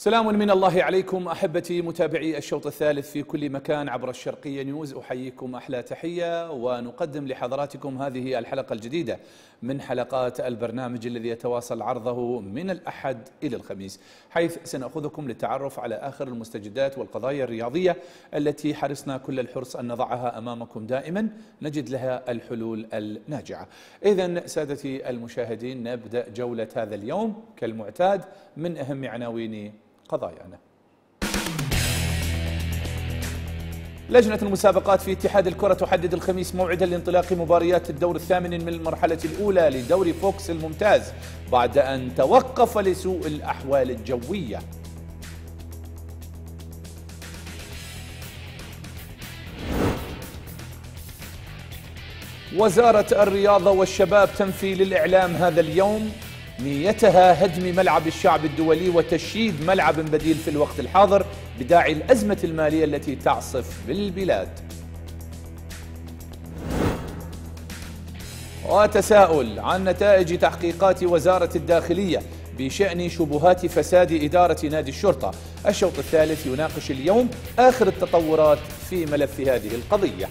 سلام من الله عليكم احبتي متابعي الشوط الثالث في كل مكان عبر الشرقيه نيوز احييكم احلى تحيه ونقدم لحضراتكم هذه الحلقه الجديده من حلقات البرنامج الذي يتواصل عرضه من الاحد الى الخميس، حيث سناخذكم للتعرف على اخر المستجدات والقضايا الرياضيه التي حرصنا كل الحرص ان نضعها امامكم دائما نجد لها الحلول الناجعه. اذا سادتي المشاهدين نبدا جوله هذا اليوم كالمعتاد من اهم عناوين قضايانا لجنة المسابقات في اتحاد الكرة تحدد الخميس موعدا لانطلاق مباريات الدور الثامن من المرحلة الأولى لدوري فوكس الممتاز بعد أن توقف لسوء الأحوال الجوية وزارة الرياضة والشباب تنفي للإعلام هذا اليوم نيتها هدم ملعب الشعب الدولي وتشييد ملعب بديل في الوقت الحاضر بداعي الأزمة المالية التي تعصف بالبلاد وتساؤل عن نتائج تحقيقات وزارة الداخلية بشأن شبهات فساد إدارة نادي الشرطة الشوط الثالث يناقش اليوم آخر التطورات في ملف هذه القضية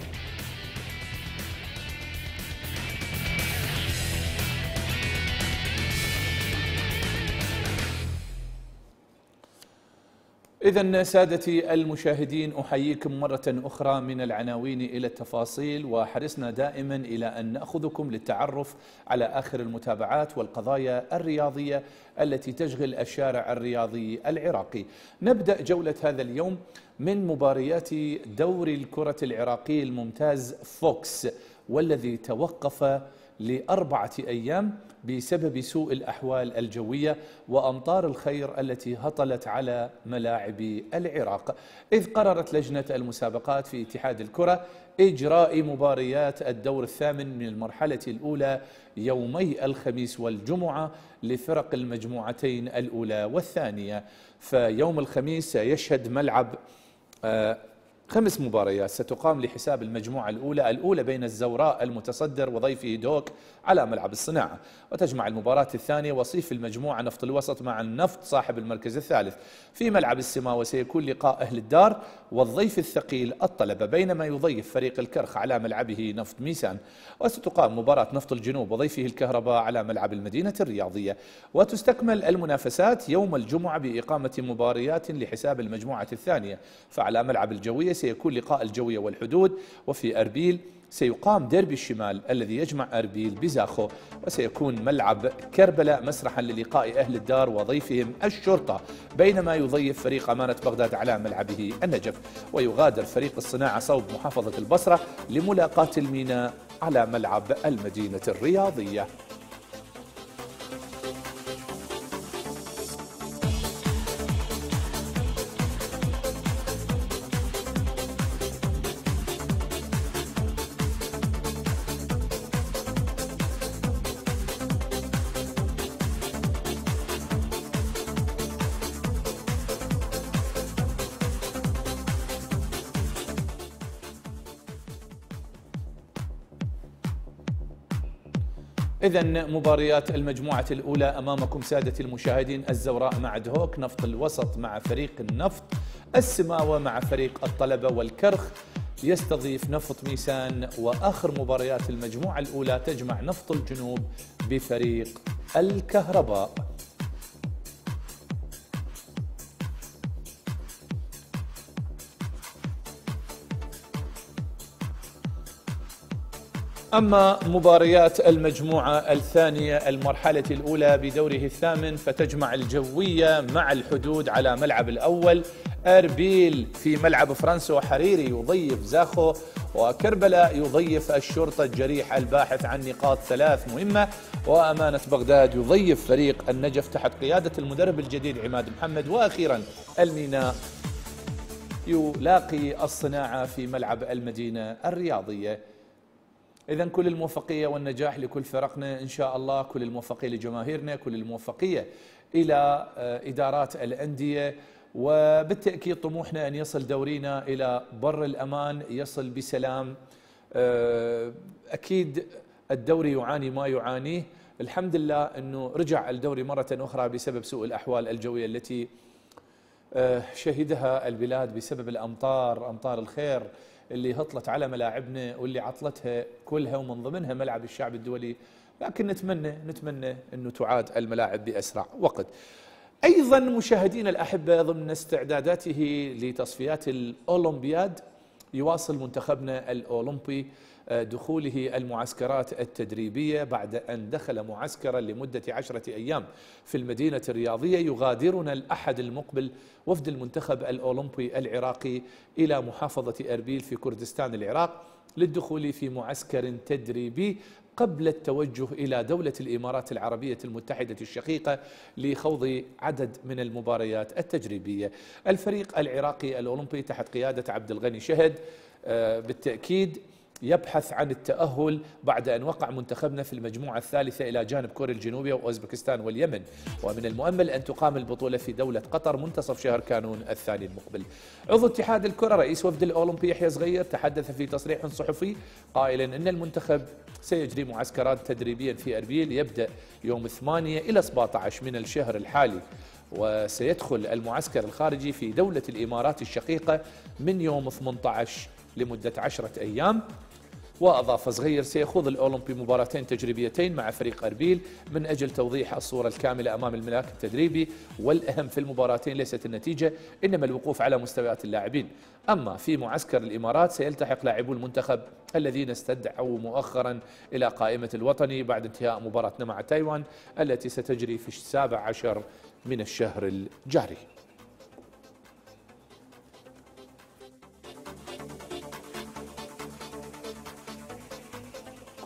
إذا سادتي المشاهدين أحييكم مرة أخرى من العناوين إلى التفاصيل وحرصنا دائما إلى أن نأخذكم للتعرف على آخر المتابعات والقضايا الرياضية التي تشغل الشارع الرياضي العراقي نبدأ جولة هذا اليوم من مباريات دوري الكرة العراقي الممتاز فوكس والذي توقف لأربعة أيام بسبب سوء الأحوال الجوية وأمطار الخير التي هطلت على ملاعب العراق إذ قررت لجنة المسابقات في اتحاد الكرة إجراء مباريات الدور الثامن من المرحلة الأولى يومي الخميس والجمعة لفرق المجموعتين الأولى والثانية فيوم الخميس سيشهد ملعب آه، خمس مباريات ستقام لحساب المجموعة الأولى الأولى بين الزوراء المتصدر وضيفه دوك على ملعب الصناعة وتجمع المباراة الثانية وصيف المجموعة نفط الوسط مع النفط صاحب المركز الثالث في ملعب السما وسيكون لقاء أهل الدار والضيف الثقيل الطلبة بينما يضيف فريق الكرخ على ملعبه نفط ميسان وستقام مباراة نفط الجنوب وضيفه الكهرباء على ملعب المدينة الرياضية وتستكمل المنافسات يوم الجمعة بإقامة مباريات لحساب المجموعة الثانية فعلى ملعب الجوية سيكون لقاء الجوية والحدود وفي أربيل سيقام ديربي الشمال الذي يجمع أربيل بزاخو وسيكون ملعب كربلاء مسرحا للقاء أهل الدار وضيفهم الشرطة بينما يضيف فريق أمانة بغداد على ملعبه النجف ويغادر فريق الصناعة صوب محافظة البصرة لملاقاة الميناء على ملعب المدينة الرياضية إذا مباريات المجموعة الأولى أمامكم سادة المشاهدين الزوراء مع دهوك نفط الوسط مع فريق النفط السماوة مع فريق الطلبة والكرخ يستضيف نفط ميسان وآخر مباريات المجموعة الأولى تجمع نفط الجنوب بفريق الكهرباء أما مباريات المجموعة الثانية المرحلة الأولى بدوره الثامن فتجمع الجوية مع الحدود على ملعب الأول أربيل في ملعب فرنسا حريري يضيف زاخو وكربلاء يضيف الشرطة الجريح الباحث عن نقاط ثلاث مهمة وأمانة بغداد يضيف فريق النجف تحت قيادة المدرب الجديد عماد محمد وأخيرا الميناء يلاقي الصناعة في ملعب المدينة الرياضية اذا كل الموفقيه والنجاح لكل فرقنا ان شاء الله كل الموفقيه لجماهيرنا كل الموفقيه الى آه، ادارات الانديه وبالتاكيد طموحنا ان يصل دورينا الى بر الامان يصل بسلام آه، اكيد الدوري يعاني ما يعانيه الحمد لله انه رجع الدوري مره اخرى بسبب سوء الاحوال الجويه التي آه، شهدها البلاد بسبب الامطار امطار الخير اللي هطلت على ملاعبنا واللي عطلتها كلها ومن ضمنها ملعب الشعب الدولي لكن نتمنى نتمنى انه تعاد الملاعب باسرع وقت. ايضا مشاهدينا الاحبه ضمن استعداداته لتصفيات الاولمبياد يواصل منتخبنا الأولمبي آه، دخوله المعسكرات التدريبية بعد أن دخل معسكرا لمدة عشرة أيام في المدينة الرياضية يغادرنا الأحد المقبل وفد المنتخب الأولمبي العراقي إلى محافظة أربيل في كردستان العراق للدخول في معسكر تدريبي قبل التوجه إلى دولة الإمارات العربية المتحدة الشقيقة لخوض عدد من المباريات التجريبية الفريق العراقي الأولمبي تحت قيادة عبد الغني شهد آه، بالتأكيد يبحث عن التأهل بعد أن وقع منتخبنا في المجموعة الثالثة إلى جانب كوريا الجنوبية وأوزبكستان واليمن ومن المؤمل أن تقام البطولة في دولة قطر منتصف شهر كانون الثاني المقبل عضو اتحاد الكرة رئيس وفد الأولمبي يحيى صغير تحدث في تصريح صحفي قائلا أن المنتخب سيجري معسكرات تدريبيا في أربيل يبدأ يوم 8 إلى 17 من الشهر الحالي وسيدخل المعسكر الخارجي في دولة الإمارات الشقيقة من يوم 18 لمدة عشرة أيام وأضاف صغير سيخوض الأولمبي مباراتين تجريبيتين مع فريق أربيل من أجل توضيح الصورة الكاملة أمام الملاك التدريبي والأهم في المباراتين ليست النتيجة إنما الوقوف على مستويات اللاعبين أما في معسكر الإمارات سيلتحق لاعبو المنتخب الذين استدعوا مؤخرا إلى قائمة الوطني بعد انتهاء مباراتنا مع تايوان التي ستجري في السابع عشر من الشهر الجاري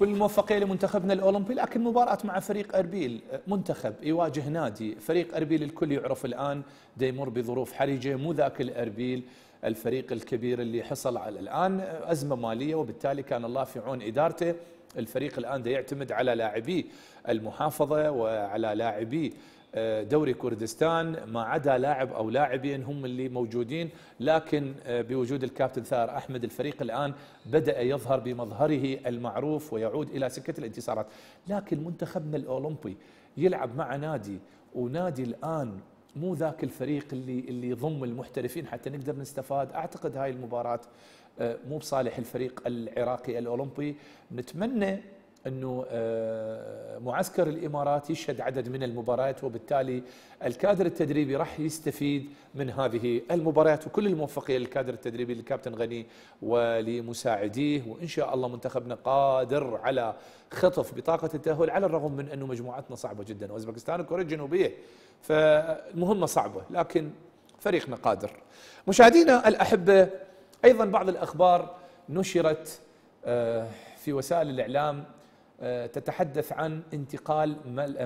كل الموفقيه لمنتخبنا الاولمبي لكن مباراه مع فريق اربيل آه، منتخب يواجه نادي فريق اربيل الكل يعرف الان يمر بظروف حرجه مو ذاك الاربيل الفريق الكبير اللي حصل على الان آه، ازمه ماليه وبالتالي كان الله في عون ادارته الفريق الان يعتمد على لاعبي المحافظه وعلى لاعبي آه، دوري كردستان ما عدا لاعب او لاعبين هم اللي موجودين لكن آه، بوجود الكابتن ثائر احمد الفريق الان بدا يظهر بمظهره المعروف ويعود الى سكه الانتصارات لكن منتخبنا الاولمبي يلعب مع نادي ونادي الان مو ذاك الفريق اللي اللي يضم المحترفين حتى نقدر نستفاد اعتقد هاي المباراه آه، مو بصالح الفريق العراقي الاولمبي نتمنى انه آه، معسكر الامارات يشهد عدد من المباريات وبالتالي الكادر التدريبي راح يستفيد من هذه المباريات وكل الموفقيه للكادر التدريبي للكابتن غني ولمساعديه وان شاء الله منتخبنا قادر على خطف بطاقه التاهل على الرغم من انه مجموعتنا صعبه جدا واوزبكستان وكوريا الجنوبيه فالمهمه صعبه لكن فريقنا قادر. مشاهدينا الاحبه ايضا بعض الاخبار نشرت آه، في وسائل الاعلام آه، تتحدث عن انتقال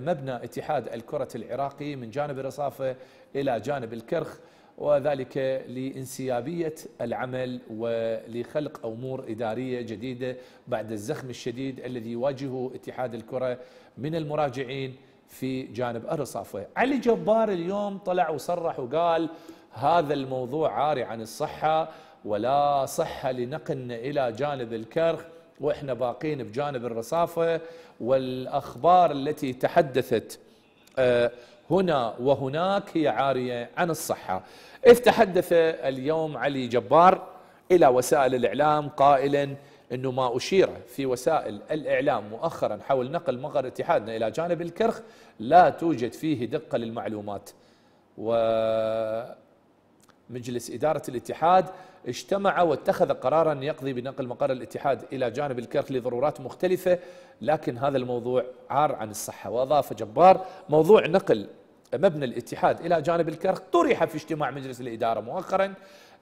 مبنى اتحاد الكرة العراقي من جانب الرصافة إلى جانب الكرخ وذلك لانسيابية العمل ولخلق أمور إدارية جديدة بعد الزخم الشديد الذي يواجهه اتحاد الكرة من المراجعين في جانب الرصافة علي جبار اليوم طلع وصرح وقال هذا الموضوع عاري عن الصحة ولا صحة لنقلنا إلى جانب الكرخ واحنا باقين بجانب الرصافه والاخبار التي تحدثت آه، هنا وهناك هي عاريه عن الصحه. اذ تحدث اليوم علي جبار الى وسائل الاعلام قائلا انه ما اشير في وسائل الاعلام مؤخرا حول نقل مقر اتحادنا الى جانب الكرخ لا توجد فيه دقه للمعلومات. ومجلس اداره الاتحاد اجتمع واتخذ قرارا يقضي بنقل مقر الاتحاد إلى جانب الكرك لضرورات مختلفة لكن هذا الموضوع عار عن الصحة وأضاف جبار موضوع نقل مبنى الاتحاد إلى جانب الكرك طرح في اجتماع مجلس الإدارة مؤخرا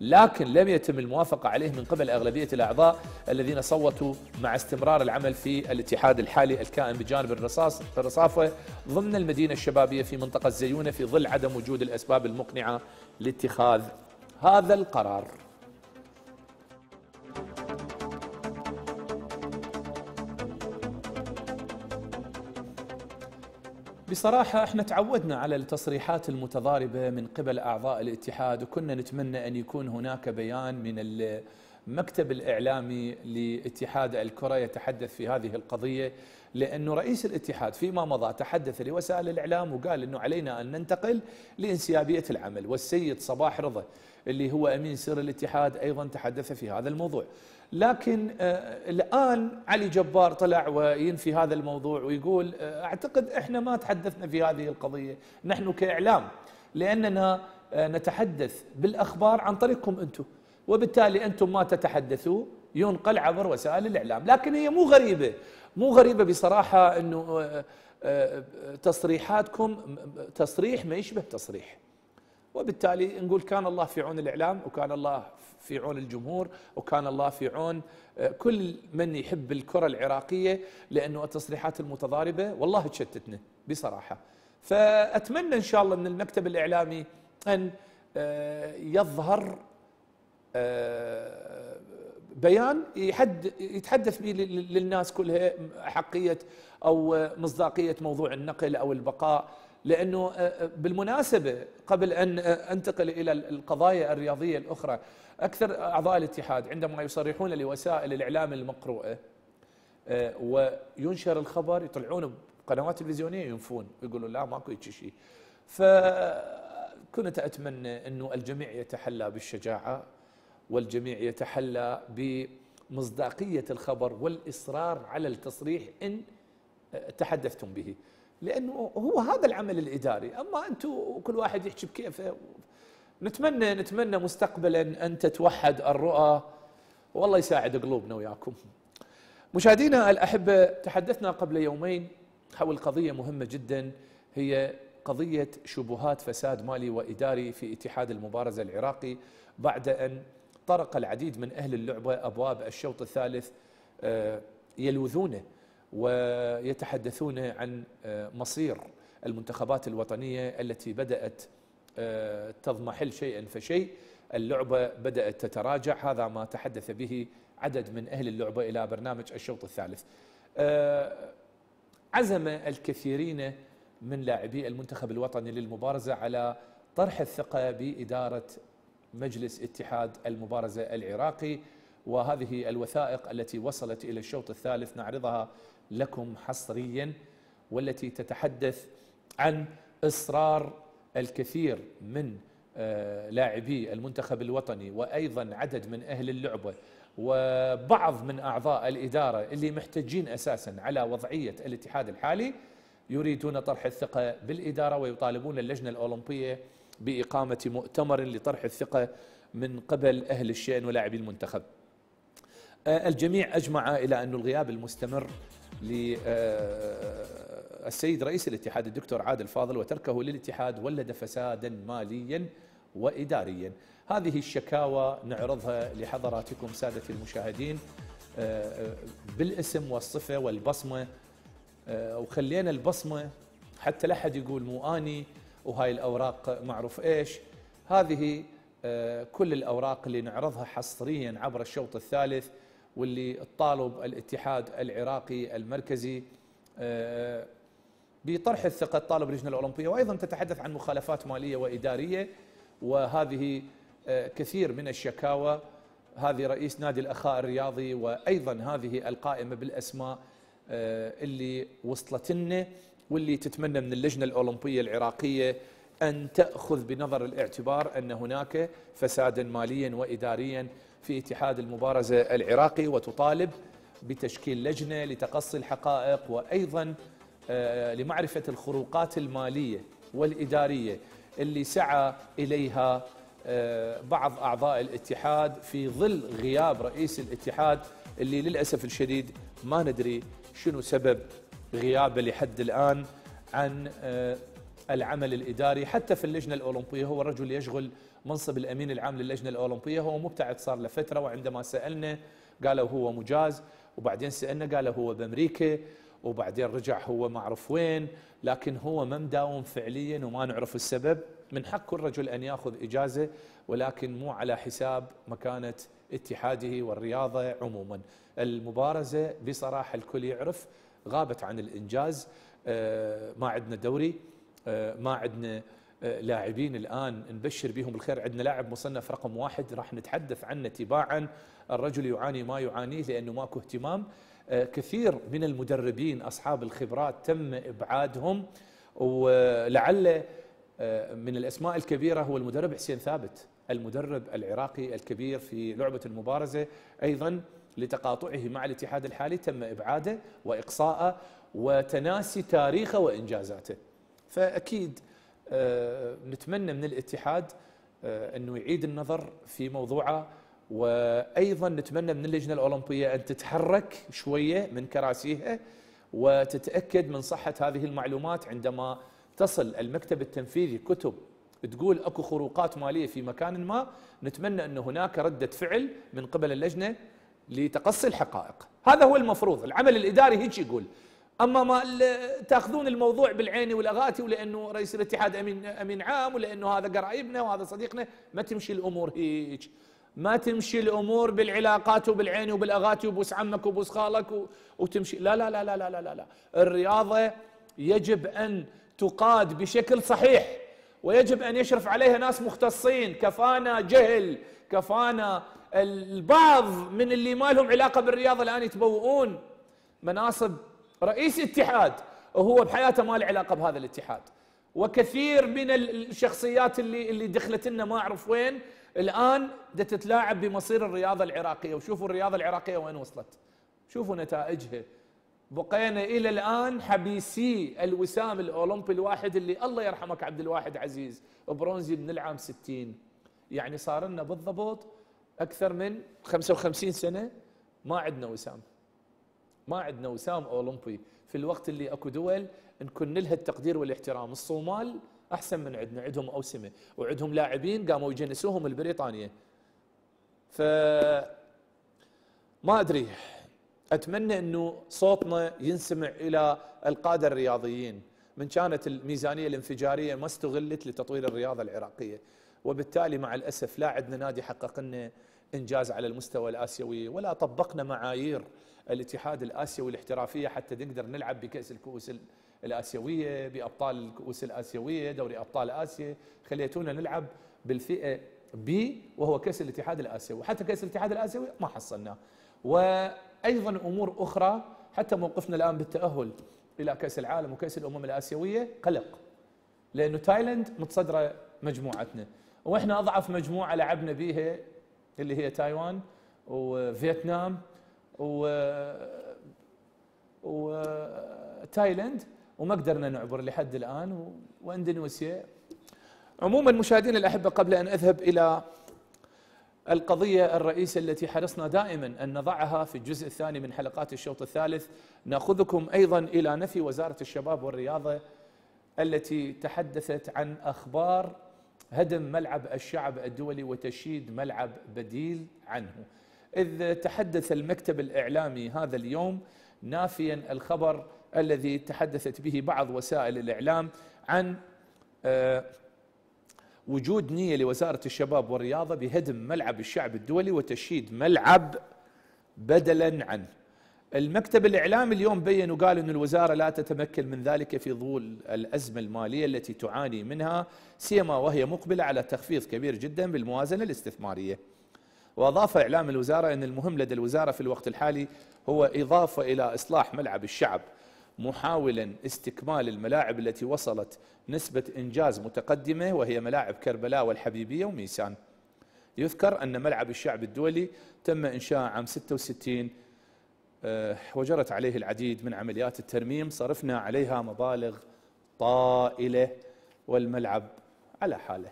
لكن لم يتم الموافقة عليه من قبل أغلبية الأعضاء الذين صوتوا مع استمرار العمل في الاتحاد الحالي الكائن بجانب الرصاص الرصافة ضمن المدينة الشبابية في منطقة زيونة في ظل عدم وجود الأسباب المقنعة لاتخاذ هذا القرار بصراحة احنا تعودنا على التصريحات المتضاربة من قبل أعضاء الاتحاد وكنا نتمنى أن يكون هناك بيان من المكتب الإعلامي لاتحاد الكرة يتحدث في هذه القضية لأنه رئيس الاتحاد فيما مضى تحدث لوسائل الإعلام وقال أنه علينا أن ننتقل لإنسيابية العمل والسيد صباح رضا اللي هو أمين سر الاتحاد أيضا تحدث في هذا الموضوع لكن آه، الآن علي جبار طلع وينفي هذا الموضوع ويقول آه، أعتقد إحنا ما تحدثنا في هذه القضية نحن كإعلام لأننا آه، نتحدث بالأخبار عن طريقكم أنتم وبالتالي أنتم ما تتحدثوا ينقل عبر وسائل الإعلام لكن هي مو غريبة مو غريبة بصراحة أنه تصريحاتكم تصريح ما يشبه تصريح وبالتالي نقول كان الله في عون الإعلام وكان الله في في عون الجمهور وكان الله في عون آه، كل من يحب الكرة العراقية لأنه التصريحات المتضاربة والله تشتتنا بصراحة فأتمنى إن شاء الله من المكتب الإعلامي أن آه، يظهر آه، بيان يتحدث به للناس كلها حقية أو مصداقية موضوع النقل أو البقاء لانه آه، آه، بالمناسبه قبل ان آه، انتقل الى القضايا الرياضيه الاخرى اكثر اعضاء الاتحاد عندما يصرحون لوسائل الاعلام المقروءه وينشر الخبر يطلعون بقنوات تلفزيونيه ينفون يقولوا لا ماكو هيك شيء فكنت اتمنى انه الجميع يتحلى بالشجاعه والجميع يتحلى بمصداقيه الخبر والاصرار على التصريح ان تحدثتم به لانه هو هذا العمل الاداري اما انتم كل واحد يحكي بكيفه نتمنى نتمنى مستقبلا ان تتوحد الرؤى والله يساعد قلوبنا وياكم مشاهدينا الاحبه تحدثنا قبل يومين حول قضيه مهمه جدا هي قضيه شبهات فساد مالي واداري في اتحاد المبارزه العراقي بعد ان طرق العديد من اهل اللعبه ابواب الشوط الثالث آه، يلوذونه ويتحدثون عن آه، مصير المنتخبات الوطنية التي بدأت آه، تضمحل شيئا فشيء اللعبة بدأت تتراجع هذا ما تحدث به عدد من أهل اللعبة إلى برنامج الشوط الثالث آه، عزم الكثيرين من لاعبي المنتخب الوطني للمبارزة على طرح الثقة بإدارة مجلس اتحاد المبارزة العراقي وهذه الوثائق التي وصلت إلى الشوط الثالث نعرضها لكم حصريا والتي تتحدث عن اصرار الكثير من آه، لاعبي المنتخب الوطني وايضا عدد من اهل اللعبه وبعض من اعضاء الاداره اللي محتجين اساسا على وضعيه الاتحاد الحالي يريدون طرح الثقه بالاداره ويطالبون اللجنه الاولمبيه باقامه مؤتمر لطرح الثقه من قبل اهل الشان ولاعبي المنتخب. آه، الجميع اجمع الى ان الغياب المستمر للسيد رئيس الاتحاد الدكتور عادل فاضل وتركه للاتحاد ولد فسادا ماليا وإداريا هذه الشكاوى نعرضها لحضراتكم سادة المشاهدين آه، بالاسم والصفة والبصمة آه، وخلينا البصمة حتى لا أحد يقول مو أني وهاي الأوراق معروف إيش هذه آه، كل الأوراق اللي نعرضها حصريا عبر الشوط الثالث واللي طالب الاتحاد العراقي المركزي آه، بطرح الثقة طالب اللجنة الأولمبية وأيضا تتحدث عن مخالفات مالية وإدارية وهذه آه، كثير من الشكاوى هذه رئيس نادي الأخاء الرياضي وأيضا هذه القائمة بالأسماء آه، اللي وصلت لنا واللي تتمنى من اللجنة الأولمبية العراقية أن تأخذ بنظر الاعتبار أن هناك فسادا ماليا وإداريا في اتحاد المبارزة العراقي وتطالب بتشكيل لجنة لتقصي الحقائق وأيضا آه، لمعرفة الخروقات المالية والإدارية اللي سعى إليها آه، بعض أعضاء الاتحاد في ظل غياب رئيس الاتحاد اللي للأسف الشديد ما ندري شنو سبب غيابه لحد الآن عن آه، العمل الإداري حتى في اللجنة الأولمبية هو رجل يشغل منصب الامين العام للجنه الاولمبيه هو مبتعد صار له فتره وعندما سالنا قالوا هو مجاز وبعدين سالنا قالوا هو بامريكا وبعدين رجع هو ما اعرف وين لكن هو ما مداوم فعليا وما نعرف السبب من حق كل رجل ان ياخذ اجازه ولكن مو على حساب مكانه اتحاده والرياضه عموما المبارزه بصراحه الكل يعرف غابت عن الانجاز آه، ما عندنا دوري آه، ما عندنا لاعبين الآن نبشر بهم بالخير عندنا لاعب مصنف رقم واحد راح نتحدث عنه تباعا الرجل يعاني ما يعانيه لأنه ماكو اهتمام آه، كثير من المدربين أصحاب الخبرات تم إبعادهم ولعل آه، من الأسماء الكبيرة هو المدرب حسين ثابت المدرب العراقي الكبير في لعبة المبارزة أيضا لتقاطعه مع الاتحاد الحالي تم إبعاده وإقصاءه وتناسي تاريخه وإنجازاته فأكيد آه، نتمنى من الاتحاد آه، انه يعيد النظر في موضوعه وايضا نتمنى من اللجنه الاولمبيه ان تتحرك شويه من كراسيها وتتاكد من صحه هذه المعلومات عندما تصل المكتب التنفيذي كتب تقول اكو خروقات ماليه في مكان ما نتمنى ان هناك رده فعل من قبل اللجنه لتقصي الحقائق هذا هو المفروض العمل الاداري هيك يقول اما ما تاخذون الموضوع بالعين والاغاتي ولانه رئيس الاتحاد امين امين عام ولانه هذا قرايبنا وهذا صديقنا ما تمشي الامور هيك ما تمشي الامور بالعلاقات وبالعين وبالاغاتي وبوس عمك وبوس خالك وتمشي لا لا لا لا لا لا لا الرياضه يجب ان تقاد بشكل صحيح ويجب ان يشرف عليها ناس مختصين كفانا جهل كفانا البعض من اللي ما لهم علاقه بالرياضه الان يتبوؤون مناصب رئيس اتحاد وهو بحياته ما له علاقه بهذا الاتحاد وكثير من الشخصيات اللي اللي دخلت لنا ما اعرف وين الان بدها تتلاعب بمصير الرياضه العراقيه وشوفوا الرياضه العراقيه وين وصلت شوفوا نتائجها بقينا الى الان حبيسي الوسام الاولمبي الواحد اللي الله يرحمك عبد الواحد عزيز برونزي من العام 60 يعني صار لنا بالضبط اكثر من 55 سنه ما عندنا وسام ما عندنا وسام اولمبي في الوقت اللي اكو دول نكن لها التقدير والاحترام الصومال احسن من عندنا عندهم اوسمه وعندهم لاعبين قاموا يجنسوهم البريطانية ف ما ادري اتمنى انه صوتنا ينسمع الى القاده الرياضيين من كانت الميزانيه الانفجاريه ما استغلت لتطوير الرياضه العراقيه وبالتالي مع الاسف لا عندنا نادي حقق لنا انجاز على المستوى الاسيوي ولا طبقنا معايير الاتحاد الاسيوي الاحترافيه حتى نقدر نلعب بكاس الكؤوس الاسيويه بابطال الكؤوس الاسيويه دوري ابطال اسيا خليتونا نلعب بالفئه بي وهو كاس الاتحاد الاسيوي وحتى كاس الاتحاد الاسيوي ما حصلناه وايضا امور اخرى حتى موقفنا الان بالتاهل الى كاس العالم وكاس الامم الاسيويه قلق لانه تايلاند متصدره مجموعتنا واحنا اضعف مجموعه لعبنا بيها اللي هي تايوان وفيتنام و وتايلند وما قدرنا نعبر لحد الان و... واندونيسيا عموما مشاهدينا الاحبه قبل ان اذهب الى القضية الرئيسة التي حرصنا دائما أن نضعها في الجزء الثاني من حلقات الشوط الثالث ناخذكم أيضا إلى نفي وزارة الشباب والرياضة التي تحدثت عن أخبار هدم ملعب الشعب الدولي وتشييد ملعب بديل عنه إذ تحدث المكتب الإعلامي هذا اليوم نافيا الخبر الذي تحدثت به بعض وسائل الإعلام عن آه، وجود نية لوزارة الشباب والرياضة بهدم ملعب الشعب الدولي وتشييد ملعب بدلا عنه المكتب الإعلامي اليوم بين وقال أن الوزارة لا تتمكن من ذلك في ظل الأزمة المالية التي تعاني منها سيما وهي مقبلة على تخفيض كبير جدا بالموازنة الاستثمارية واضاف اعلام الوزاره ان المهم لدى الوزاره في الوقت الحالي هو اضافه الى اصلاح ملعب الشعب محاولا استكمال الملاعب التي وصلت نسبه انجاز متقدمه وهي ملاعب كربلاء والحبيبيه وميسان. يذكر ان ملعب الشعب الدولي تم انشاء عام 66 آه، وجرت عليه العديد من عمليات الترميم صرفنا عليها مبالغ طائله والملعب على حاله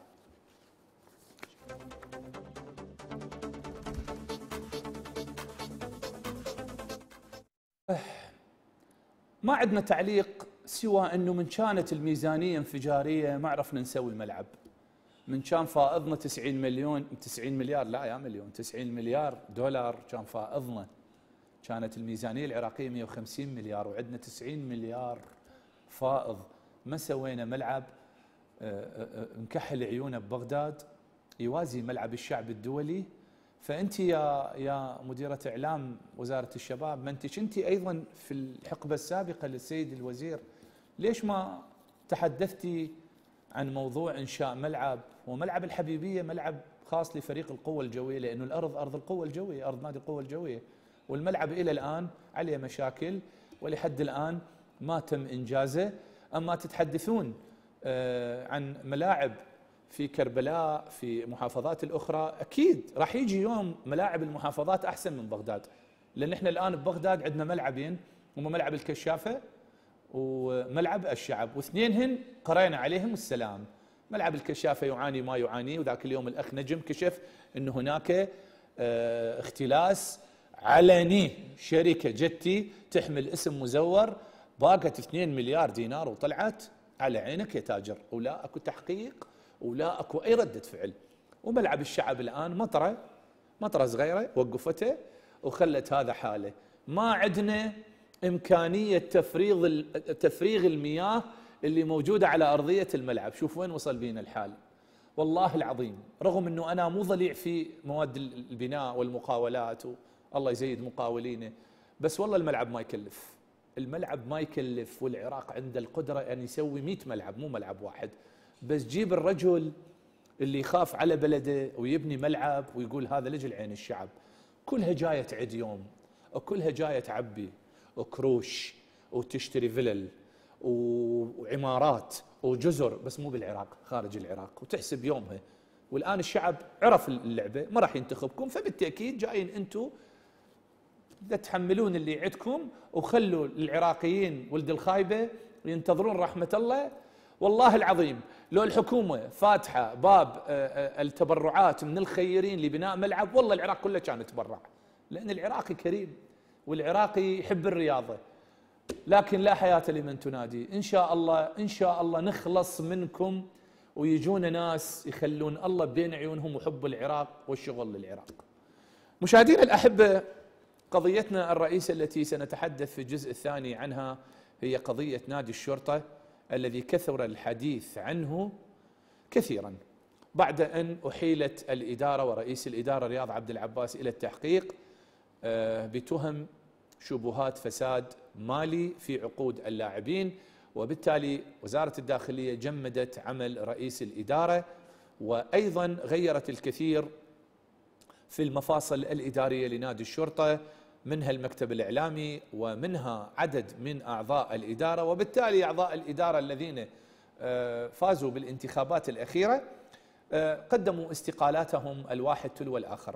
ما عندنا تعليق سوى انه من كانت الميزانيه انفجاريه ما عرفنا نسوي ملعب من كان فائضنا 90 مليون 90 مليار لا يا مليون 90 مليار دولار كان فائضنا كانت الميزانيه العراقيه 150 مليار وعندنا 90 مليار فائض ما سوينا ملعب آه، آه، آه، نكحل عيونه ببغداد يوازي ملعب الشعب الدولي فانت يا يا مديره اعلام وزاره الشباب ما انت كنتي ايضا في الحقبه السابقه للسيد الوزير ليش ما تحدثتي عن موضوع انشاء ملعب وملعب الحبيبيه ملعب خاص لفريق القوه الجويه لانه الارض ارض القوه الجويه ارض نادي القوه الجويه والملعب الى الان عليه مشاكل ولحد الان ما تم انجازه اما تتحدثون آه، عن ملاعب في كربلاء في محافظات الأخرى أكيد راح يجي يوم ملاعب المحافظات أحسن من بغداد لأن إحنا الآن ببغداد عندنا ملعبين هما ملعب الكشافة وملعب الشعب واثنينهن قرينا عليهم السلام ملعب الكشافة يعاني ما يعانيه وذاك اليوم الأخ نجم كشف أن هناك آه، اختلاس علني شركة جتي تحمل اسم مزور باقت 2 مليار دينار وطلعت على عينك يا تاجر ولا اكو تحقيق ولا اكو اي رده فعل وملعب الشعب الان مطره مطره صغيره وقفته وخلت هذا حاله ما عندنا امكانيه تفريغ تفريغ المياه اللي موجوده على ارضيه الملعب شوف وين وصل بينا الحال والله العظيم رغم انه انا مو ضليع في مواد البناء والمقاولات الله يزيد مقاولينه بس والله الملعب ما يكلف الملعب ما يكلف والعراق عنده القدره ان يسوي 100 ملعب مو ملعب واحد بس جيب الرجل اللي يخاف على بلده ويبني ملعب ويقول هذا لجل عين الشعب كلها جاية تعد يوم وكلها جاية تعبي وكروش وتشتري فلل وعمارات وجزر بس مو بالعراق خارج العراق وتحسب يومها والآن الشعب عرف اللعبة ما راح ينتخبكم فبالتأكيد جايين أنتم تحملون اللي عندكم وخلوا العراقيين ولد الخايبة ينتظرون رحمة الله والله العظيم لو الحكومه فاتحه باب آه، آه، التبرعات من الخيرين لبناء ملعب والله العراق كله كان يتبرع لان العراقي كريم والعراقي يحب الرياضه لكن لا حياه لمن تنادي ان شاء الله ان شاء الله نخلص منكم ويجونا ناس يخلون الله بين عيونهم وحب العراق والشغل للعراق مشاهدينا الاحبه قضيتنا الرئيسه التي سنتحدث في الجزء الثاني عنها هي قضيه نادي الشرطه الذي كثر الحديث عنه كثيرا بعد أن أحيلت الإدارة ورئيس الإدارة رياض عبد العباس إلى التحقيق آه، بتهم شبهات فساد مالي في عقود اللاعبين وبالتالي وزارة الداخلية جمدت عمل رئيس الإدارة وأيضا غيرت الكثير في المفاصل الإدارية لنادي الشرطة منها المكتب الإعلامي ومنها عدد من أعضاء الإدارة وبالتالي أعضاء الإدارة الذين آه، فازوا بالانتخابات الأخيرة آه، قدموا استقالاتهم الواحد تلو الآخر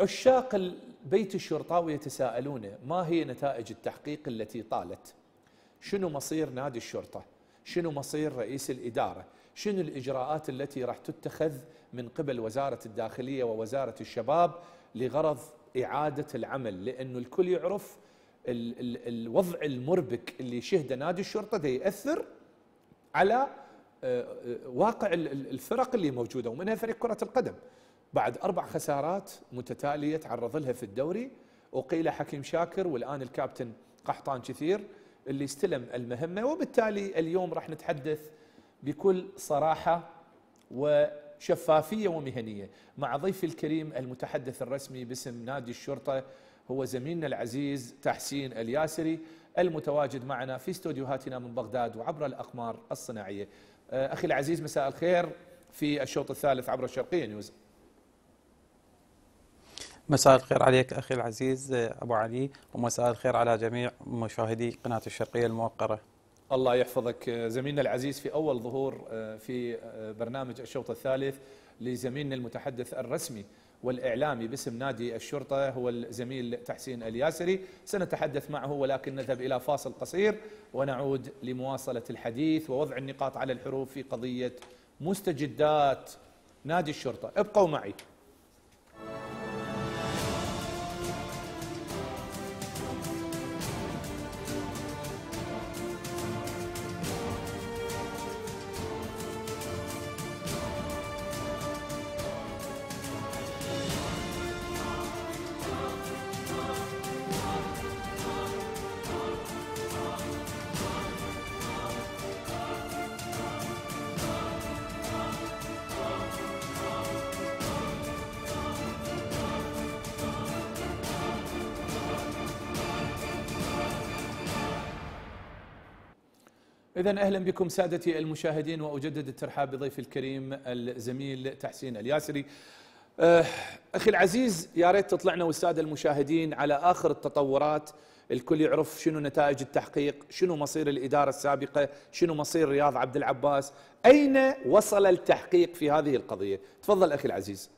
عشاق بيت الشرطاوي يتساءلون ما هي نتائج التحقيق التي طالت شنو مصير نادي الشرطة شنو مصير رئيس الإدارة شنو الإجراءات التي راح تتخذ من قبل وزارة الداخلية ووزارة الشباب لغرض اعاده العمل لانه الكل يعرف الـ الـ الوضع المربك اللي شهده نادي الشرطه ده ياثر على آه، آه، واقع الفرق اللي موجوده ومنها فريق كره القدم بعد اربع خسارات متتاليه تعرض لها في الدوري اقيل حكيم شاكر والان الكابتن قحطان كثير اللي استلم المهمه وبالتالي اليوم راح نتحدث بكل صراحه و شفافية ومهنية مع ضيفي الكريم المتحدث الرسمي باسم نادي الشرطة هو زميلنا العزيز تحسين الياسري المتواجد معنا في استوديوهاتنا من بغداد وعبر الأقمار الصناعية آه، أخي العزيز مساء الخير في الشوط الثالث عبر الشرقية نيوز مساء الخير عليك أخي العزيز آه، أبو علي ومساء الخير على جميع مشاهدي قناة الشرقية الموقرة الله يحفظك زميلنا العزيز في أول ظهور آه، في آه، برنامج الشوط الثالث لزميلنا المتحدث الرسمي والإعلامي باسم نادي الشرطة هو الزميل تحسين الياسري سنتحدث معه ولكن نذهب إلى فاصل قصير ونعود لمواصلة الحديث ووضع النقاط على الحروف في قضية مستجدات نادي الشرطة ابقوا معي إذا أهلا بكم سادتي المشاهدين وأجدد الترحاب بضيفي الكريم الزميل تحسين الياسري أه، أخي العزيز يا ريت تطلعنا والسادة المشاهدين على آخر التطورات الكل يعرف شنو نتائج التحقيق شنو مصير الإدارة السابقة شنو مصير رياض عبد العباس أين وصل التحقيق في هذه القضية تفضل أخي العزيز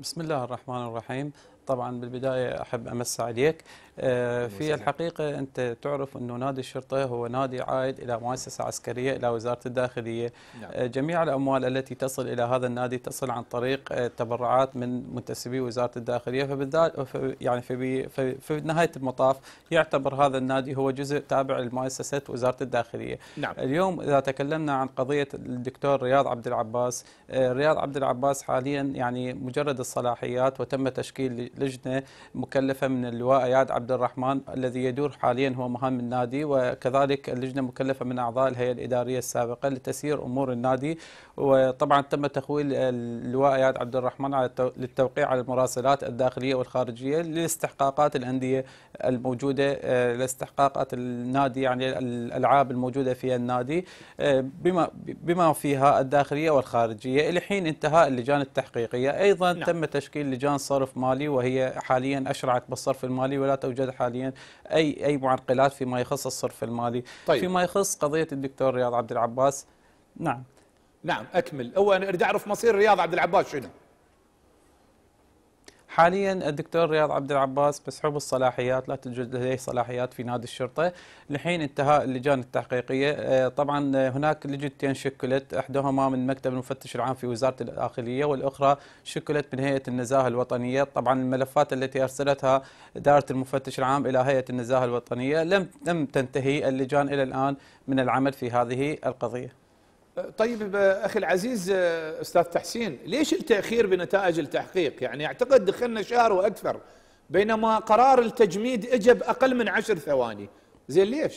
بسم الله الرحمن الرحيم طبعا بالبداية أحب أمس عليك آه، في الحقيقة أنت تعرف أنه نادي الشرطة هو نادي عائد إلى مؤسسة عسكرية إلى وزارة الداخلية نعم. آه، جميع الأموال التي تصل إلى هذا النادي تصل عن طريق آه، تبرعات من منتسبي وزارة الداخلية فبالذات يعني في, في, نهاية المطاف يعتبر هذا النادي هو جزء تابع لمؤسسة وزارة الداخلية نعم. اليوم إذا تكلمنا عن قضية الدكتور رياض عبد العباس رياض عبد العباس حاليا يعني مجرد الصلاحيات وتم تشكيل لجنة مكلفة من اللواء اياد عبد عبد الرحمن الذي يدور حاليا هو مهام النادي وكذلك اللجنه مكلفه من اعضاء الهيئه الاداريه السابقه لتسيير امور النادي وطبعا تم تخويل اللواء اياد عبد الرحمن على للتوقيع على المراسلات الداخليه والخارجيه لاستحقاقات الانديه الموجوده آه، لاستحقاقات النادي يعني الالعاب الموجوده في النادي آه، بما بما فيها الداخليه والخارجيه الى حين انتهاء اللجان التحقيقيه ايضا نعم. تم تشكيل لجان صرف مالي وهي حاليا اشرعت بالصرف المالي ولا توجد توجد حاليا اي اي معرقلات فيما يخص الصرف المالي طيب. فيما يخص قضيه الدكتور رياض عبد العباس نعم نعم اكمل اول اريد اعرف مصير رياض عبد العباس شنو حاليا الدكتور رياض عبد العباس مسحوب الصلاحيات لا توجد لديه صلاحيات في نادي الشرطه لحين انتهاء اللجان التحقيقيه آه، طبعا آه، هناك لجنتين شكلت احداهما من مكتب المفتش العام في وزاره الداخليه والاخرى شكلت من هيئه النزاهه الوطنيه طبعا الملفات التي ارسلتها دائره المفتش العام الى هيئه النزاهه الوطنيه لم لم تنتهي اللجان الى الان من العمل في هذه القضيه طيب اخي العزيز استاذ تحسين ليش التاخير بنتائج التحقيق يعني اعتقد دخلنا شهر واكثر بينما قرار التجميد اجى باقل من عشر ثواني زين ليش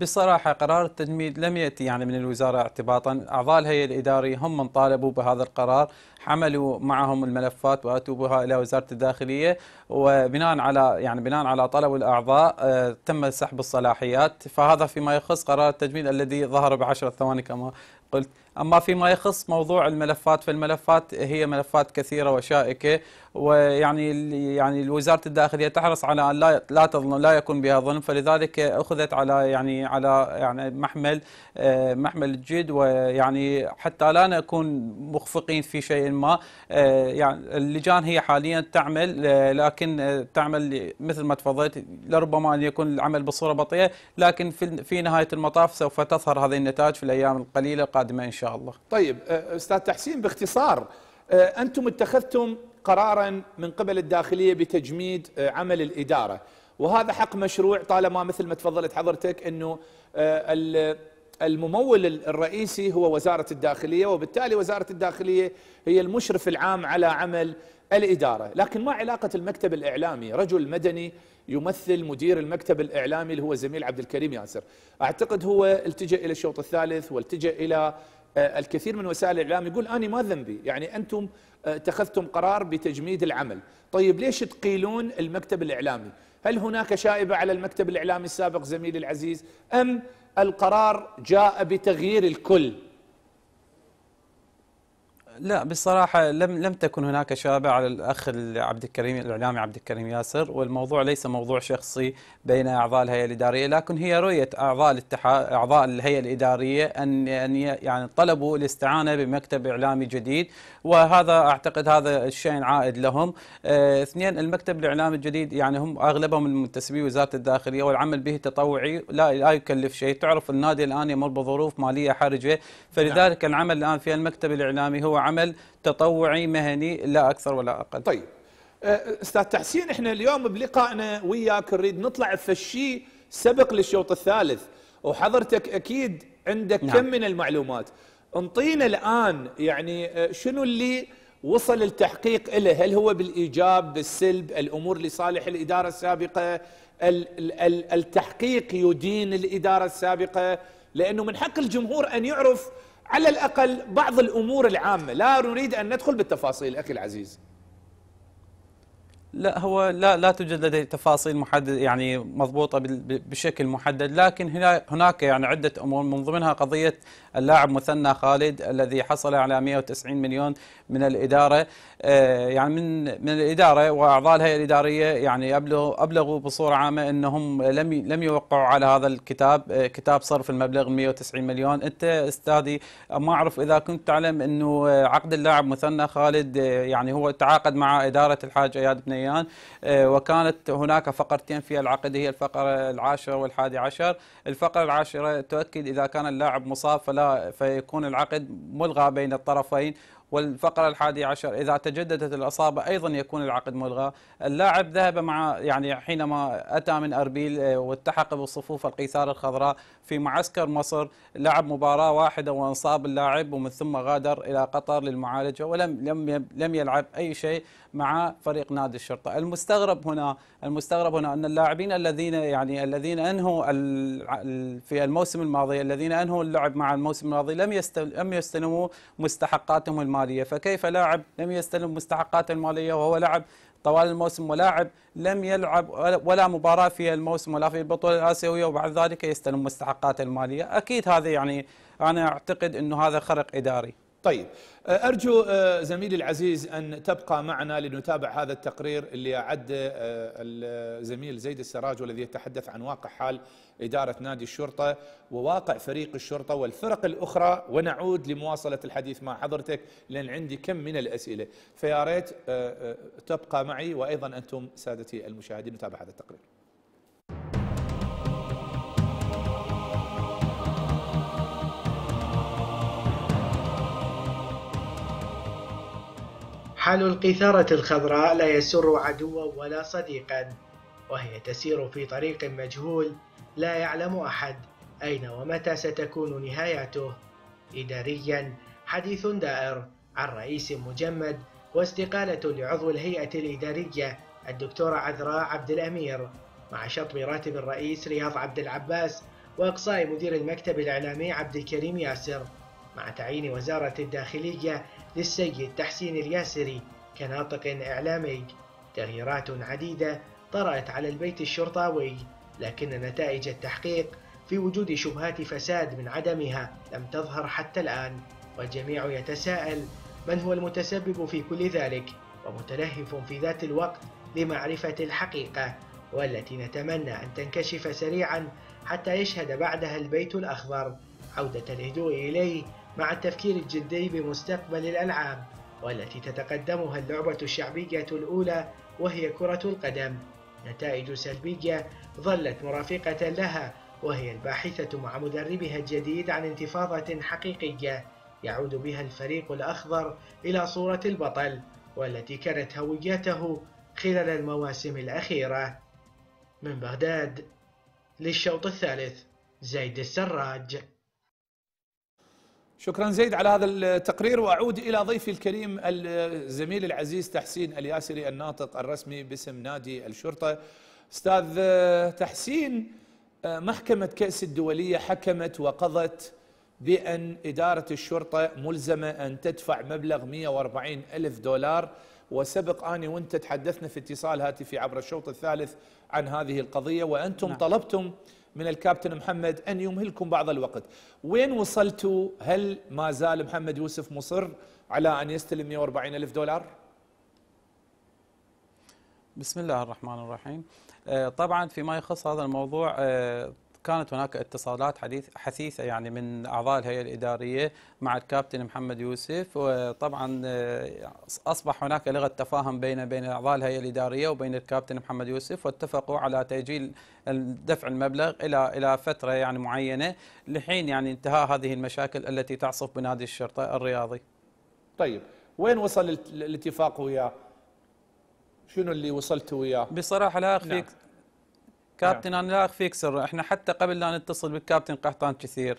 بصراحة قرار التجميد لم يأتي يعني من الوزارة اعتباطا أعضاء الهيئة الإداري هم من طالبوا بهذا القرار حملوا معهم الملفات وأتوا بها إلى وزارة الداخلية وبناء على يعني بناء على طلب الأعضاء آه، تم سحب الصلاحيات فهذا فيما يخص قرار التجميد الذي ظهر بعشرة ثواني كما قلت أما فيما يخص موضوع الملفات فالملفات هي ملفات كثيرة وشائكة ويعني يعني وزارة الداخلية تحرص على أن لا لا تظلم لا يكون بها ظلم فلذلك أخذت على يعني على يعني محمل آه، محمل الجد ويعني حتى لا نكون مخفقين في شيء ما آه، يعني اللجان هي حاليا تعمل آه، لكن تعمل مثل ما تفضلت لربما أن يكون العمل بصورة بطيئة لكن في نهاية المطاف سوف تظهر هذه النتائج في الأيام القليلة القادمة إن شاء الله شاء الله طيب أستاذ تحسين باختصار أنتم اتخذتم قرارا من قبل الداخلية بتجميد عمل الإدارة وهذا حق مشروع طالما مثل ما تفضلت حضرتك أنه الممول الرئيسي هو وزارة الداخلية وبالتالي وزارة الداخلية هي المشرف العام على عمل الإدارة لكن ما علاقة المكتب الإعلامي رجل مدني يمثل مدير المكتب الإعلامي اللي هو زميل عبد الكريم ياسر أعتقد هو التجأ إلى الشوط الثالث والتجأ إلى آه، الكثير من وسائل الاعلام يقول انا ما ذنبي يعني انتم آه، اتخذتم قرار بتجميد العمل طيب ليش تقيلون المكتب الاعلامي هل هناك شائبه على المكتب الاعلامي السابق زميلي العزيز ام القرار جاء بتغيير الكل لا بصراحة لم لم تكن هناك شابة على الأخ عبد الكريم الإعلامي عبد الكريم ياسر والموضوع ليس موضوع شخصي بين أعضاء الهيئة الإدارية لكن هي رؤية أعضاء الاتحاد أعضاء الهيئة الإدارية أن أن يعني طلبوا الاستعانة بمكتب إعلامي جديد وهذا أعتقد هذا الشيء عائد لهم آه، اثنين المكتب الإعلامي الجديد يعني هم أغلبهم المنتسبين وزارة الداخلية والعمل به تطوعي لا لا يكلف شيء تعرف النادي الآن يمر بظروف مالية حرجة فلذلك العمل الآن في المكتب الإعلامي هو عمل تطوعي مهني لا اكثر ولا اقل. طيب آه، استاذ تحسين احنا اليوم بلقائنا وياك نريد نطلع فشي سبق للشوط الثالث وحضرتك اكيد عندك نعم. كم من المعلومات انطينا الان يعني آه، شنو اللي وصل التحقيق له هل هو بالايجاب بالسلب الامور لصالح الاداره السابقه التحقيق يدين الاداره السابقه لانه من حق الجمهور ان يعرف على الأقل بعض الأمور العامة لا نريد أن ندخل بالتفاصيل أخي العزيز لا هو لا لا توجد لدي تفاصيل محدده يعني مضبوطه بشكل محدد لكن هناك يعني عده امور من ضمنها قضيه اللاعب مثنى خالد الذي حصل على 190 مليون من الاداره آه، يعني من من الاداره واعضاء الهيئه الاداريه يعني ابلغوا ابلغوا بصوره عامه انهم لم لم يوقعوا على هذا الكتاب آه، كتاب صرف المبلغ 190 مليون انت استاذي ما اعرف اذا كنت تعلم انه آه، عقد اللاعب مثنى خالد يعني هو تعاقد مع اداره الحاج اياد بنية الميان آه، وكانت هناك فقرتين في العقد هي الفقرة العاشرة والحادي عشر الفقرة العاشرة تؤكد إذا كان اللاعب مصاب فلا فيكون العقد ملغى بين الطرفين والفقرة الحادي عشر إذا تجددت الإصابة أيضا يكون العقد ملغى اللاعب ذهب مع يعني حينما أتى من أربيل آه، والتحق بالصفوف القيثار الخضراء في معسكر مصر لعب مباراة واحدة وانصاب اللاعب ومن ثم غادر إلى قطر للمعالجة ولم لم لم يلعب أي شيء مع فريق نادي الشرطة المستغرب هنا المستغرب هنا أن اللاعبين الذين يعني الذين أنهوا في الموسم الماضي الذين أنهوا اللعب مع الموسم الماضي لم لم يستلموا مستحقاتهم المالية فكيف لاعب لم يستلم مستحقاته المالية وهو لعب طوال الموسم ولاعب لم يلعب ولا مباراة في الموسم ولا في البطولة الآسيوية وبعد ذلك يستلم مستحقاته المالية أكيد هذا يعني أنا أعتقد أنه هذا خرق إداري طيب آه، أرجو آه، زميلي العزيز أن تبقى معنا لنتابع هذا التقرير اللي أعد الزميل آه، زيد السراج والذي يتحدث عن واقع حال إدارة نادي الشرطة وواقع فريق الشرطة والفرق الأخرى ونعود لمواصلة الحديث مع حضرتك لأن عندي كم من الأسئلة فيا ريت تبقى معي وأيضا أنتم سادتي المشاهدين نتابع هذا التقرير حال القيثارة الخضراء لا يسر عدوا ولا صديقا وهي تسير في طريق مجهول لا يعلم أحد أين ومتى ستكون نهايته إداريا حديث دائر عن رئيس مجمد واستقالة لعضو الهيئة الإدارية الدكتورة عذراء عبد الأمير مع شطب راتب الرئيس رياض عبد العباس وإقصاء مدير المكتب الإعلامي عبد الكريم ياسر مع تعيين وزارة الداخلية للسيد تحسين الياسري كناطق إعلامي تغييرات عديدة طرأت على البيت الشرطاوي لكن نتائج التحقيق في وجود شبهات فساد من عدمها لم تظهر حتى الآن والجميع يتساءل من هو المتسبب في كل ذلك ومتلهف في ذات الوقت لمعرفة الحقيقة والتي نتمنى أن تنكشف سريعا حتى يشهد بعدها البيت الأخضر عودة الهدوء إليه مع التفكير الجدي بمستقبل الألعاب والتي تتقدمها اللعبة الشعبية الأولى وهي كرة القدم نتائج سلبية ظلت مرافقة لها وهي الباحثة مع مدربها الجديد عن انتفاضة حقيقية يعود بها الفريق الأخضر إلى صورة البطل والتي كانت هويته خلال المواسم الأخيرة من بغداد للشوط الثالث زيد السراج شكرا زيد على هذا التقرير واعود الى ضيفي الكريم الزميل العزيز تحسين الياسري الناطق الرسمي باسم نادي الشرطه. استاذ تحسين محكمه كاس الدوليه حكمت وقضت بان اداره الشرطه ملزمه ان تدفع مبلغ 140 الف دولار وسبق اني وانت تحدثنا في اتصال هاتفي عبر الشوط الثالث عن هذه القضيه وانتم نعم. طلبتم من الكابتن محمد أن يمهلكم بعض الوقت وين وصلتوا هل ما زال محمد يوسف مصر على أن يستلم 140 ألف دولار بسم الله الرحمن الرحيم آه، طبعا فيما يخص هذا الموضوع آه، كانت هناك اتصالات حديث حثيثه يعني من اعضاء الهيئه الاداريه مع الكابتن محمد يوسف وطبعا آه، اصبح هناك لغه تفاهم بين بين اعضاء الهيئه الاداريه وبين الكابتن محمد يوسف واتفقوا على تاجيل دفع المبلغ الى الى فتره يعني معينه لحين يعني انتهاء هذه المشاكل التي تعصف بنادي الشرطه الرياضي. طيب وين وصل الاتفاق وياه؟ شنو اللي وصلت وياه؟ بصراحه لا اخفيك نعم. كابتن نعم. انا لا اخفيك سر احنا حتى قبل لا نتصل بالكابتن قحطان كثير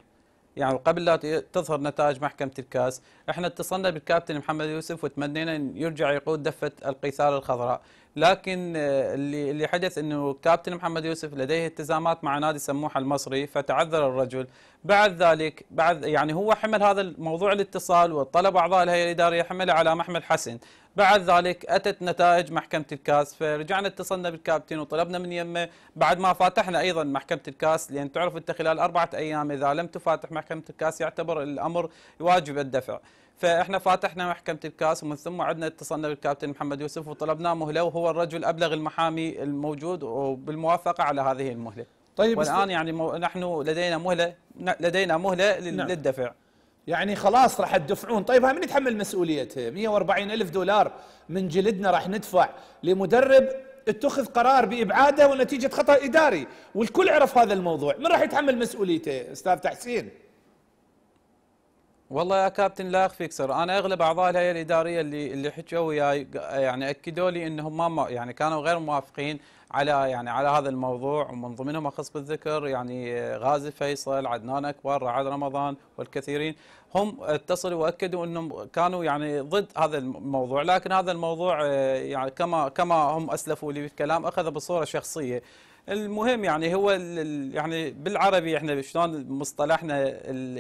يعني قبل لا تظهر نتائج محكمه الكاس احنا اتصلنا بالكابتن محمد يوسف وتمنينا ان يرجع يقود دفه القيثار الخضراء لكن آه، اللي اللي حدث انه كابتن محمد يوسف لديه التزامات مع نادي سموحه المصري فتعذر الرجل بعد ذلك بعد يعني هو حمل هذا الموضوع الاتصال وطلب اعضاء الهيئه الاداريه حمله على محمد حسن بعد ذلك اتت نتائج محكمه الكاس فرجعنا اتصلنا بالكابتن وطلبنا من يمه بعد ما فاتحنا ايضا محكمه الكاس لان تعرف انت خلال اربعه ايام اذا لم تفاتح محكمه الكاس يعتبر الامر واجب الدفع فاحنا فاتحنا محكمه الكاس ومن ثم عدنا اتصلنا بالكابتن محمد يوسف وطلبنا مهله وهو الرجل ابلغ المحامي الموجود وبالموافقه على هذه المهله. طيب والان يعني مو نحن لدينا مهله لدينا مهله نعم. للدفع. يعني خلاص راح تدفعون طيب من يتحمل مسؤوليتها 140 ألف دولار من جلدنا راح ندفع لمدرب اتخذ قرار بإبعاده ونتيجة خطأ إداري والكل عرف هذا الموضوع من راح يتحمل مسؤوليته أستاذ تحسين والله يا كابتن لا اخفيك سر انا اغلب اعضاء الهيئه الاداريه اللي اللي حكوا وياي يعني اكدوا لي انهم ما يعني كانوا غير موافقين على يعني على هذا الموضوع ومن ضمنهم اخص بالذكر يعني غازي فيصل عدنان اكبر رعد رمضان والكثيرين هم اتصلوا واكدوا انهم كانوا يعني ضد هذا الموضوع لكن هذا الموضوع آه، يعني كما كما هم اسلفوا لي بالكلام اخذ بصوره شخصيه المهم يعني هو يعني بالعربي احنا شلون مصطلحنا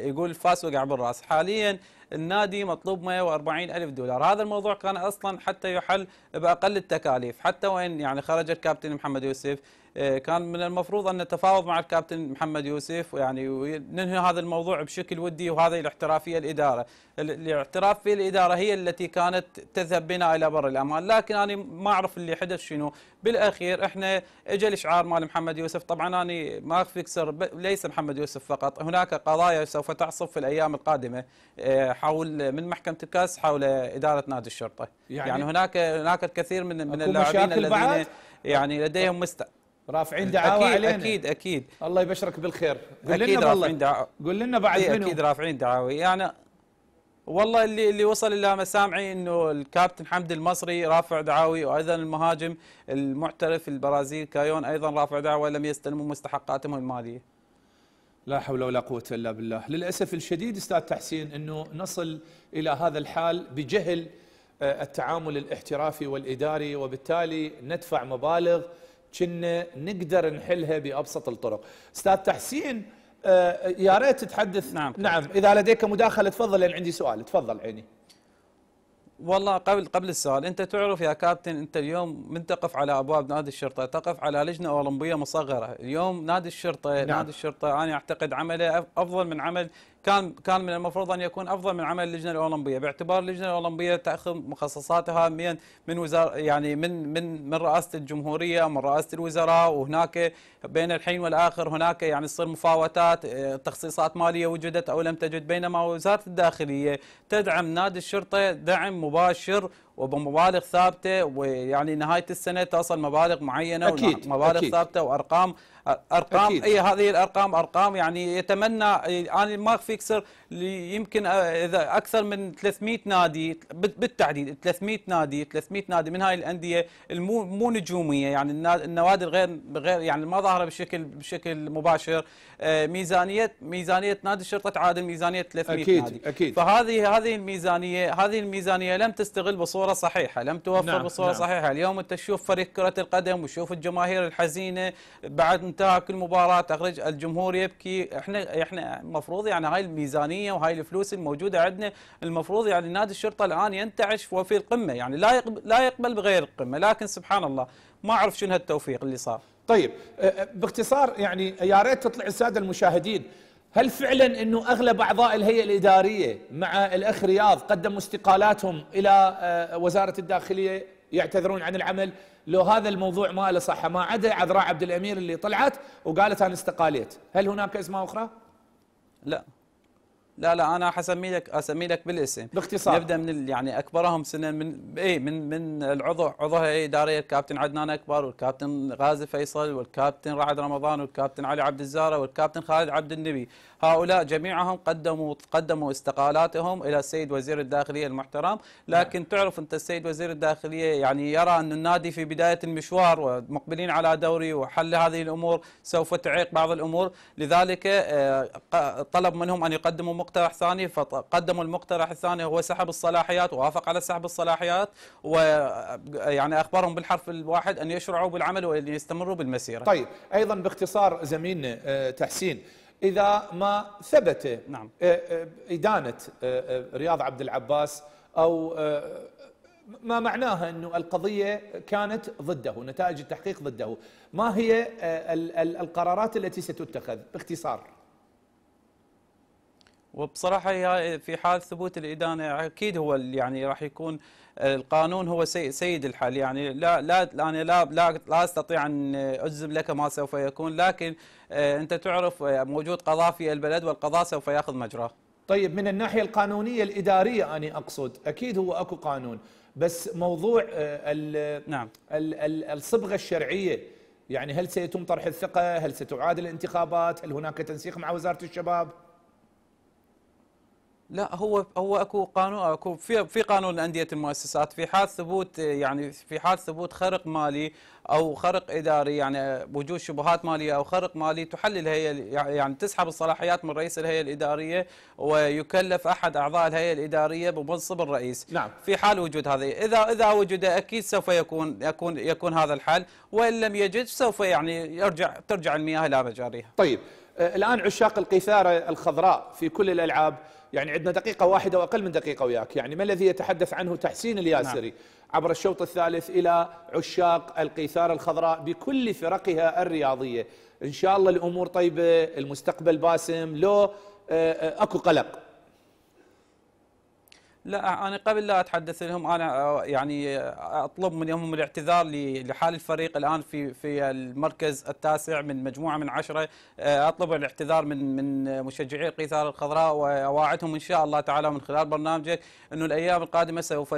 يقول فاس وقع بالراس حاليا النادي مطلوب 140 ألف دولار هذا الموضوع كان أصلا حتى يحل بأقل التكاليف حتى وان يعني خرج الكابتن محمد يوسف آه، كان من المفروض ان نتفاوض مع الكابتن محمد يوسف ويعني وننهي هذا الموضوع بشكل ودي وهذه الاحترافيه الاداره، الاعتراف في الاداره هي التي كانت تذهب بنا الى بر الامان، لكن انا ما اعرف اللي حدث شنو، بالاخير احنا اجى الاشعار مال محمد يوسف، طبعا انا ما اخفيك سر ليس محمد يوسف فقط، هناك قضايا سوف تعصف في الايام القادمه آه، حول من محكمه الكاس حول اداره نادي الشرطه، يعني, يعني هناك هناك الكثير من من اللاعبين الذين يعني لديهم مستقبل رافعين دعاوى أكيد علينا اكيد اكيد الله يبشرك بالخير قول أكيد لنا رافعين دعاوى قول لنا بعد إيه، منو اكيد رافعين دعاوى يعني والله اللي اللي وصل الى مسامعي انه الكابتن حمد المصري رافع دعاوي وايضا المهاجم المحترف البرازيل كايون ايضا رافع دعوى لم يستلموا مستحقاتهم الماليه. لا حول ولا قوه الا بالله، للاسف الشديد استاذ تحسين انه نصل الى هذا الحال بجهل آه، التعامل الاحترافي والاداري وبالتالي ندفع مبالغ كنا نقدر نحلها بابسط الطرق استاذ تحسين آه، يا ريت تتحدث نعم نعم اذا لديك مداخله تفضل لان عندي سؤال تفضل عيني والله قبل قبل السؤال انت تعرف يا كابتن انت اليوم من تقف على ابواب نادي الشرطه تقف على لجنه اولمبيه مصغره اليوم نادي الشرطه نعم. نادي الشرطه انا اعتقد عمله افضل من عمل كان كان من المفروض ان يكون افضل من عمل اللجنه الاولمبيه باعتبار اللجنه الاولمبيه تاخذ مخصصاتها من من وزاره يعني من من من رئاسه الجمهوريه ومن رئاسه الوزراء وهناك بين الحين والاخر هناك يعني تصير مفاوتات آه، تخصيصات ماليه وجدت او لم تجد بينما وزاره الداخليه تدعم نادي الشرطه دعم مباشر وبمبالغ ثابته ويعني نهايه السنه تصل مبالغ معينه أكيد مبالغ أكيد ثابته وارقام ارقام أكيد اي هذه الارقام ارقام يعني يتمنى انا يعني ما في اكثر يمكن آه، اذا اكثر من 300 نادي بالتحديد 300 نادي 300 نادي من هاي الانديه المو مو نجوميه يعني النوادي الغير غير يعني ما ظاهره بشكل بشكل مباشر آه، ميزانيه ميزانيه نادي الشرطه تعادل ميزانيه 300 أكيد نادي اكيد فهذه هذه الميزانيه هذه الميزانيه لم تستغل بصوره بصوره صحيحه لم توفر نعم بصوره نعم. صحيحه اليوم انت تشوف فريق كره القدم وشوف الجماهير الحزينه بعد انتهاء كل مباراه تخرج الجمهور يبكي احنا احنا المفروض يعني هاي الميزانيه وهاي الفلوس الموجوده عندنا المفروض يعني نادي الشرطه الان ينتعش وفي القمه يعني لا يقبل لا يقبل بغير القمه لكن سبحان الله ما اعرف شنو هالتوفيق اللي صار طيب آه، آه، باختصار يعني يا ريت تطلع الساده المشاهدين هل فعلا انه اغلب اعضاء الهيئه الاداريه مع الاخ رياض قدموا استقالاتهم الى آه، وزاره الداخليه يعتذرون عن العمل لو هذا الموضوع ما له صحه ما عدا عذراء عبد الامير اللي طلعت وقالت انا استقاليت هل هناك ازمه اخرى لا لا لا انا حسمي لك اسمي لك بالاسم باختصار نبدا من يعني اكبرهم سنا من اي من من العضو عضو هي اداريه الكابتن عدنان اكبر والكابتن غازي فيصل والكابتن رعد رمضان والكابتن علي عبد الزاره والكابتن خالد عبد النبي هؤلاء جميعهم قدموا قدموا استقالاتهم الى السيد وزير الداخليه المحترم لكن نعم. تعرف انت السيد وزير الداخليه يعني يرى ان النادي في بدايه المشوار ومقبلين على دوري وحل هذه الامور سوف تعيق بعض الامور لذلك آه، طلب منهم ان يقدموا مقترح ثاني فقدموا المقترح الثاني هو سحب الصلاحيات ووافق على سحب الصلاحيات ويعني اخبرهم بالحرف الواحد ان يشرعوا بالعمل وان يستمروا بالمسيره. طيب ايضا باختصار زميلنا آه، تحسين اذا ما ثبت نعم. آه، آه، ادانه رياض عبد العباس او ما معناها انه القضيه كانت ضده نتائج التحقيق ضده ما هي القرارات التي ستتخذ باختصار وبصراحة في حال ثبوت الإدانة أكيد هو يعني راح يكون آه، القانون هو سيد الحل يعني لا لا أنا لا لا, لا أستطيع أن أجزم لك ما سوف يكون لكن آه، أنت تعرف آه، موجود قضاء في البلد والقضاء سوف يأخذ مجراه طيب من الناحية القانونية الإدارية أنا أقصد أكيد هو أكو قانون بس موضوع ال نعم. الـ الـ الصبغة الشرعية يعني هل سيتم طرح الثقة هل ستعاد الانتخابات هل هناك تنسيق مع وزارة الشباب لا هو هو اكو قانون اكو في في قانون انديه المؤسسات في حال ثبوت يعني في حال ثبوت خرق مالي او خرق اداري يعني وجود شبهات ماليه او خرق مالي تحل الهيئه يعني تسحب الصلاحيات من رئيس الهيئه الاداريه ويكلف احد اعضاء الهيئه الاداريه بمنصب الرئيس نعم. في حال وجود هذه اذا اذا وجد اكيد سوف يكون يكون يكون هذا الحل وان لم يجد سوف يعني يرجع ترجع المياه الى مجاريها طيب آه، الان عشاق القيثاره الخضراء في كل الالعاب يعني عندنا دقيقة واحدة وأقل من دقيقة وياك يعني ما الذي يتحدث عنه تحسين الياسري نعم. عبر الشوط الثالث إلى عشاق القيثار الخضراء بكل فرقها الرياضية إن شاء الله الأمور طيبة المستقبل باسم لو آه، آه، أكو قلق لا انا قبل لا اتحدث لهم انا آه، يعني آه، اطلب منهم الاعتذار لحال الفريق الان في في المركز التاسع من مجموعه من عشره آه، اطلب الاعتذار من من مشجعي القيثار الخضراء واواعدهم ان شاء الله تعالى من خلال برنامجك انه الايام القادمه سوف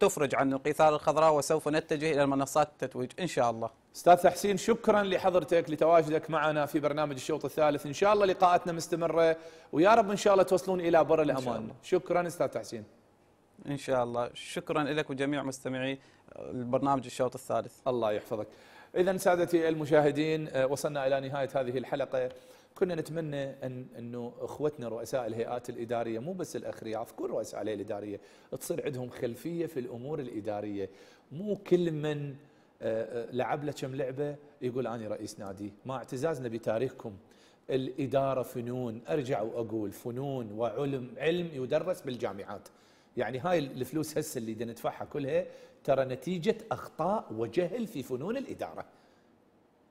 تفرج عن القيثار الخضراء وسوف نتجه الى منصات التتويج ان شاء الله. استاذ حسين شكرا لحضرتك لتواجدك معنا في برنامج الشوط الثالث ان شاء الله لقاءاتنا مستمره ويا رب ان شاء الله توصلون الى بر الامان شكرا استاذ حسين ان شاء الله شكرا لك وجميع مستمعي البرنامج الشوط الثالث الله يحفظك اذا سادتي المشاهدين آه، وصلنا الى نهايه هذه الحلقه كنا نتمنى ان انه اخوتنا رؤساء الهيئات الاداريه مو بس الاخ رياض كل رؤساء الهيئه الاداريه تصير عندهم خلفيه في الامور الاداريه مو كل من آه، آه، لعب له كم لعبه يقول انا رئيس نادي مع اعتزازنا بتاريخكم الاداره فنون ارجع واقول فنون وعلم علم يدرس بالجامعات يعني هاي الفلوس هسه اللي ندفعها كلها ترى نتيجه اخطاء وجهل في فنون الاداره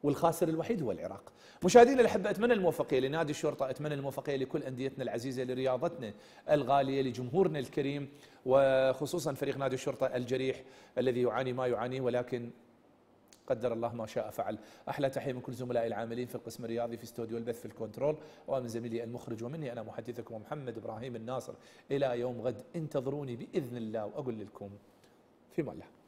والخاسر الوحيد هو العراق مشاهدينا الاحبه اتمنى الموفقيه لنادي الشرطه اتمنى الموفقيه لكل انديتنا العزيزه لرياضتنا الغاليه لجمهورنا الكريم وخصوصا فريق نادي الشرطه الجريح الذي يعاني ما يعانيه ولكن قدر الله ما شاء فعل أحلى تحية من كل زملائي العاملين في القسم الرياضي في استوديو البث في الكنترول ومن زميلي المخرج ومني أنا محدثكم محمد إبراهيم الناصر إلى يوم غد انتظروني بإذن الله وأقول لكم في الله